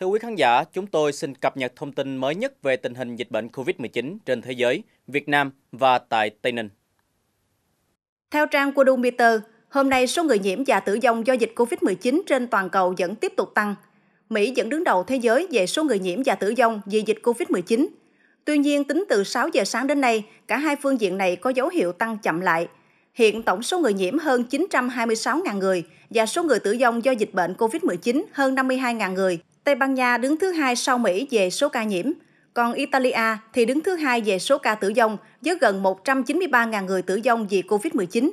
Thưa quý khán giả, chúng tôi xin cập nhật thông tin mới nhất về tình hình dịch bệnh COVID-19 trên thế giới, Việt Nam và tại Tây Ninh. Theo trang Worldometer, hôm nay số người nhiễm và tử vong do dịch COVID-19 trên toàn cầu vẫn tiếp tục tăng. Mỹ vẫn đứng đầu thế giới về số người nhiễm và tử vong vì dịch COVID-19. Tuy nhiên, tính từ 6 giờ sáng đến nay, cả hai phương diện này có dấu hiệu tăng chậm lại. Hiện tổng số người nhiễm hơn 926.000 người và số người tử vong do dịch bệnh COVID-19 hơn 52.000 người, Tây Ban Nha đứng thứ hai sau Mỹ về số ca nhiễm, còn Italia thì đứng thứ hai về số ca tử vong với gần 193.000 người tử vong vì COVID-19.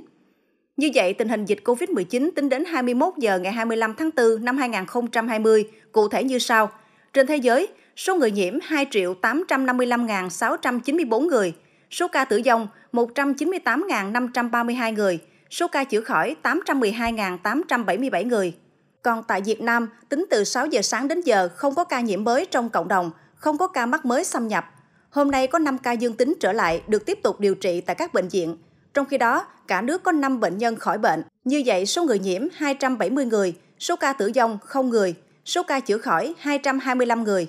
Như vậy, tình hình dịch COVID-19 tính đến 21 giờ ngày 25 tháng 4 năm 2020 cụ thể như sau. Trên thế giới, số người nhiễm 2.855.694 người, số ca tử vong 198.532 người, số ca chữa khỏi 812.877 người. Còn tại Việt Nam, tính từ 6 giờ sáng đến giờ không có ca nhiễm mới trong cộng đồng, không có ca mắc mới xâm nhập. Hôm nay có 5 ca dương tính trở lại được tiếp tục điều trị tại các bệnh viện. Trong khi đó, cả nước có 5 bệnh nhân khỏi bệnh. Như vậy, số người nhiễm 270 người, số ca tử vong 0 người, số ca chữa khỏi 225 người.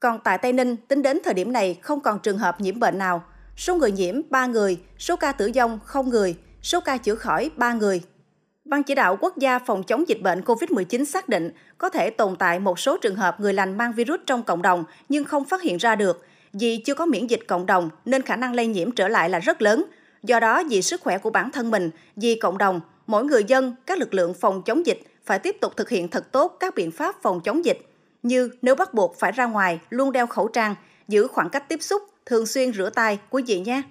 Còn tại Tây Ninh, tính đến thời điểm này không còn trường hợp nhiễm bệnh nào. Số người nhiễm 3 người, số ca tử vong 0 người, số ca chữa khỏi 3 người. Ban chỉ đạo quốc gia phòng chống dịch bệnh COVID-19 xác định có thể tồn tại một số trường hợp người lành mang virus trong cộng đồng nhưng không phát hiện ra được. Vì chưa có miễn dịch cộng đồng nên khả năng lây nhiễm trở lại là rất lớn. Do đó, vì sức khỏe của bản thân mình, vì cộng đồng, mỗi người dân, các lực lượng phòng chống dịch phải tiếp tục thực hiện thật tốt các biện pháp phòng chống dịch như nếu bắt buộc phải ra ngoài, luôn đeo khẩu trang, giữ khoảng cách tiếp xúc, thường xuyên rửa tay, quý vị nhé.